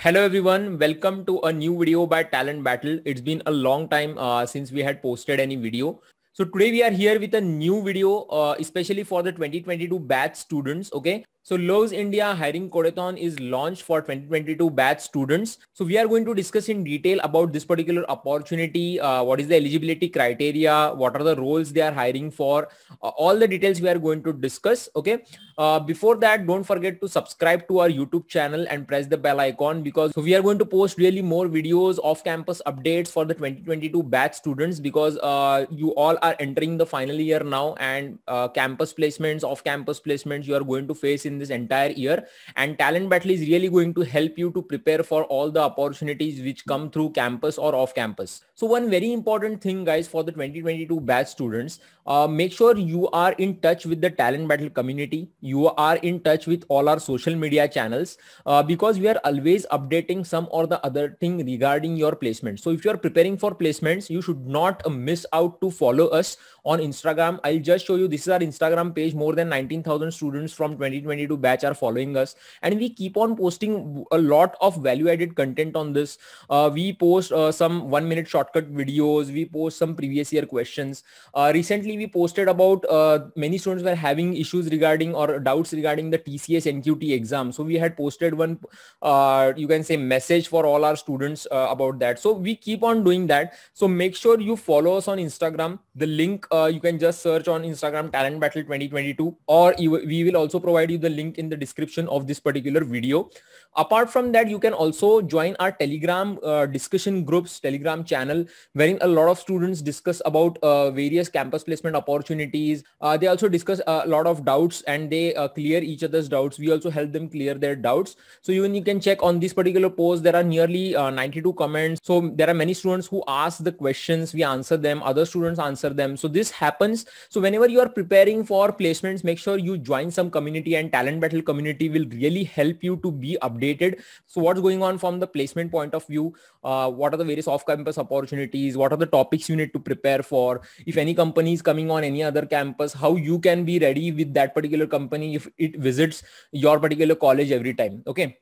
Hello everyone, welcome to a new video by Talent Battle. It's been a long time uh, since we had posted any video. So today we are here with a new video, uh, especially for the 2022 batch students. Okay. So Lowe's India hiring codathon is launched for 2022 batch students. So we are going to discuss in detail about this particular opportunity. Uh, what is the eligibility criteria? What are the roles they are hiring for? Uh, all the details we are going to discuss. Okay. Uh, before that, don't forget to subscribe to our YouTube channel and press the bell icon because so we are going to post really more videos off campus updates for the 2022 batch students because uh, you all are entering the final year now and uh, campus placements, off campus placements you are going to face in this entire year. And Talent Battle is really going to help you to prepare for all the opportunities which come through campus or off campus. So one very important thing guys for the 2022 batch students, uh, make sure you are in touch with the Talent Battle community. You are in touch with all our social media channels uh, because we are always updating some or the other thing regarding your placement. So if you are preparing for placements, you should not miss out to follow us on Instagram. I'll just show you this is our Instagram page more than 19,000 students from 2020 2022 batch are following us and we keep on posting a lot of value added content on this uh, we post uh, some one minute shortcut videos we post some previous year questions uh, recently we posted about uh, many students were having issues regarding or doubts regarding the tcs nqt exam so we had posted one uh, you can say message for all our students uh, about that so we keep on doing that so make sure you follow us on instagram the link you can just search on instagram talent battle 2022 or we will also provide you the the link in the description of this particular video. Apart from that, you can also join our Telegram uh, discussion groups, Telegram channel, wherein a lot of students discuss about uh, various campus placement opportunities. Uh, they also discuss a lot of doubts and they uh, clear each other's doubts. We also help them clear their doubts. So even you can check on this particular post, there are nearly uh, 92 comments. So there are many students who ask the questions, we answer them, other students answer them. So this happens. So whenever you are preparing for placements, make sure you join some community and talent battle community will really help you to be updated. So what's going on from the placement point of view? Uh, what are the various off-campus opportunities? What are the topics you need to prepare for? If any company is coming on any other campus, how you can be ready with that particular company if it visits your particular college every time. Okay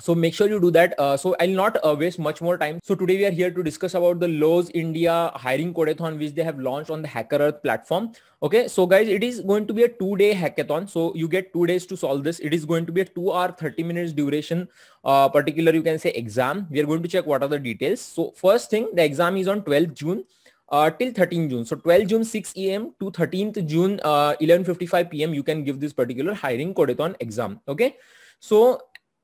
so make sure you do that uh, so i'll not uh, waste much more time so today we are here to discuss about the lowes india hiring codathon which they have launched on the hacker earth platform okay so guys it is going to be a two day hackathon so you get two days to solve this it is going to be a two hour 30 minutes duration uh, particular you can say exam we are going to check what are the details so first thing the exam is on 12th june uh, till 13 June. So 12 June 6 a.m. to 13th June 11:55 uh, p.m. You can give this particular hiring codathon exam. Okay. So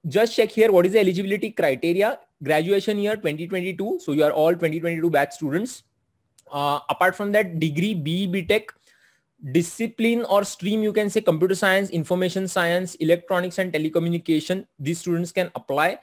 just check here what is the eligibility criteria graduation year 2022 so you are all 2022 batch students uh, apart from that degree B BTech discipline or stream you can say computer science information science electronics and telecommunication these students can apply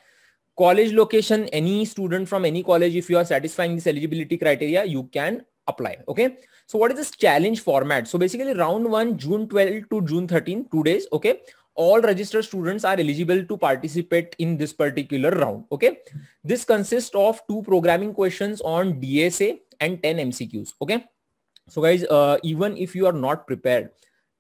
college location any student from any college if you are satisfying this eligibility criteria you can apply okay so what is this challenge format so basically round 1 June 12 to June 13 two days okay all registered students are eligible to participate in this particular round. Okay. This consists of two programming questions on DSA and 10 MCQs. Okay. So guys, uh, even if you are not prepared,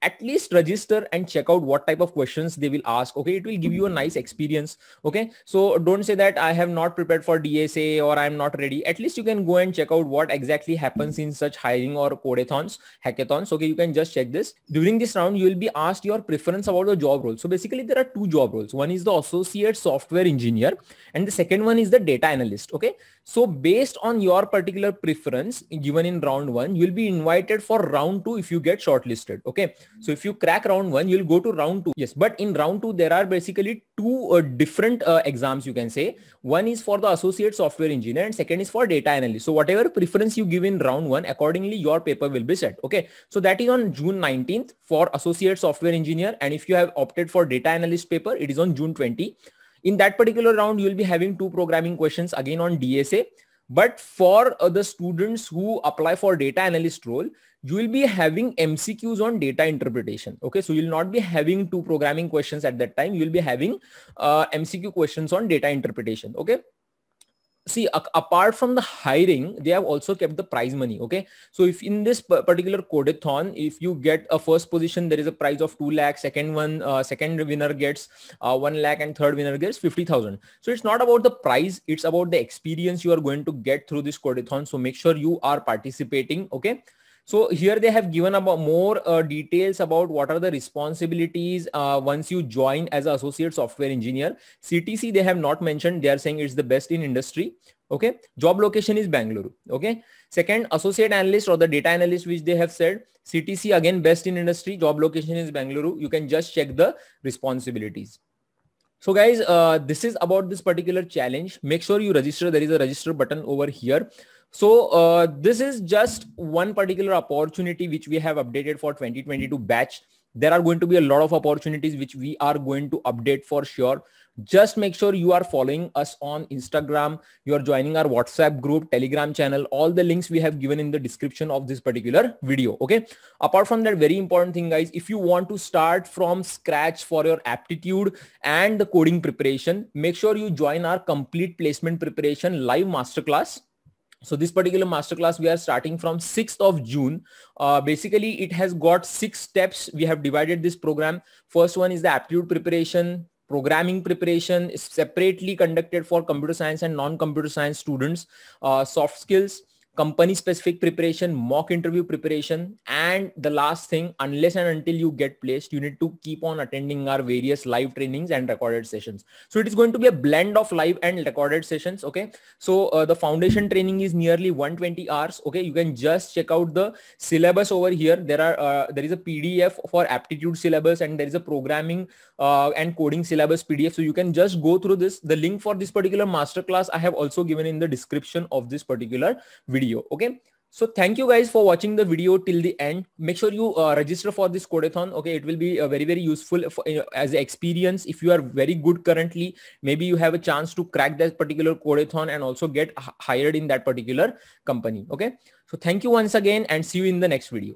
at least register and check out what type of questions they will ask okay it will give you a nice experience okay so don't say that i have not prepared for dsa or i'm not ready at least you can go and check out what exactly happens in such hiring or codeathons hackathons okay you can just check this during this round you will be asked your preference about the job role so basically there are two job roles one is the associate software engineer and the second one is the data analyst okay so based on your particular preference given in round one you'll be invited for round two if you get shortlisted okay so if you crack round one, you'll go to round two. Yes, but in round two, there are basically two uh, different uh, exams you can say. One is for the associate software engineer and second is for data analyst. So whatever preference you give in round one, accordingly, your paper will be set. Okay. So that is on June 19th for associate software engineer. And if you have opted for data analyst paper, it is on June 20. In that particular round, you'll be having two programming questions again on DSA. But for uh, the students who apply for data analyst role, you will be having MCQs on data interpretation. Okay, so you'll not be having two programming questions at that time. You'll be having uh, MCQ questions on data interpretation. Okay see apart from the hiring they have also kept the prize money okay so if in this particular codeathon if you get a first position there is a prize of 2 lakh second one uh, second winner gets uh, 1 lakh and third winner gets 50000 so it's not about the prize it's about the experience you are going to get through this codeathon so make sure you are participating okay so here they have given about more uh, details about what are the responsibilities uh, once you join as an associate software engineer. CTC, they have not mentioned. They are saying it's the best in industry. Okay. Job location is Bangalore. Okay. Second, associate analyst or the data analyst, which they have said CTC again, best in industry. Job location is Bangalore. You can just check the responsibilities. So guys, uh, this is about this particular challenge. Make sure you register. There is a register button over here. So uh, this is just one particular opportunity which we have updated for 2022 batch. There are going to be a lot of opportunities which we are going to update for sure. Just make sure you are following us on Instagram. You are joining our WhatsApp group, Telegram channel, all the links we have given in the description of this particular video. Okay. Apart from that, very important thing guys, if you want to start from scratch for your aptitude and the coding preparation, make sure you join our complete placement preparation live masterclass so this particular masterclass we are starting from 6th of June. Uh, basically, it has got six steps. We have divided this program. First one is the aptitude preparation, programming preparation is separately conducted for computer science and non-computer science students, uh, soft skills, company specific preparation, mock interview preparation. And the last thing, unless and until you get placed, you need to keep on attending our various live trainings and recorded sessions. So it is going to be a blend of live and recorded sessions. Okay. So uh, the foundation training is nearly 120 hours. Okay. You can just check out the syllabus over here. There are, uh, there is a PDF for aptitude syllabus and there is a programming uh, and coding syllabus PDF. So you can just go through this. The link for this particular masterclass I have also given in the description of this particular video video. Okay. So thank you guys for watching the video till the end. Make sure you uh, register for this codeathon. Okay, it will be uh, very very useful for, uh, as experience. If you are very good currently, maybe you have a chance to crack that particular codeathon and also get hired in that particular company. Okay, so thank you once again and see you in the next video.